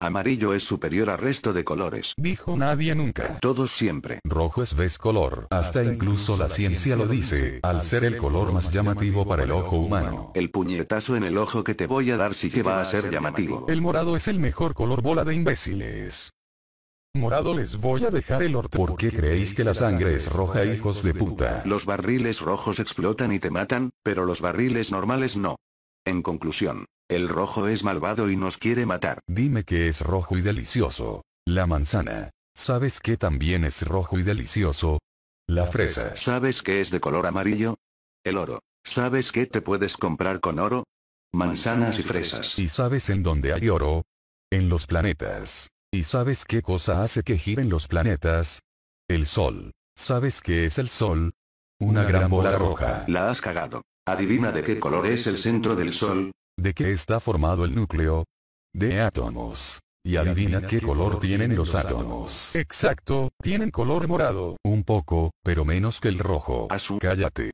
Amarillo es superior al resto de colores. Dijo nadie nunca. Todos siempre. Rojo es vez color. Hasta, incluso la ciencia, la ciencia lo dice, al ser el color más llamativo para el ojo humano. El puñetazo en el ojo que te voy a dar sí que va a ser llamativo. El morado es el mejor color bola de imbéciles. Morado les voy a dejar el orto. ¿Por qué creéis que la sangre es roja, hijos de puta? Los barriles rojos explotan y te matan, pero los barriles normales no. En conclusión, el rojo es malvado y nos quiere matar. Dime que es rojo y delicioso. La manzana. ¿Sabes qué también es rojo y delicioso? La fresa. ¿Sabes qué es de color amarillo? El oro. ¿Sabes qué te puedes comprar con oro? Manzanas y fresas. ¿Y sabes en dónde hay oro? En los planetas. ¿Y sabes qué cosa hace que giren los planetas? El sol. ¿Sabes qué es el sol? Una, Una gran bola roja. La has cagado. Adivina de qué color es el centro del sol. ¿De qué está formado el núcleo? De átomos. Y adivina qué color tienen los átomos. Exacto, tienen color morado, un poco, pero menos que el rojo. Azul, cállate.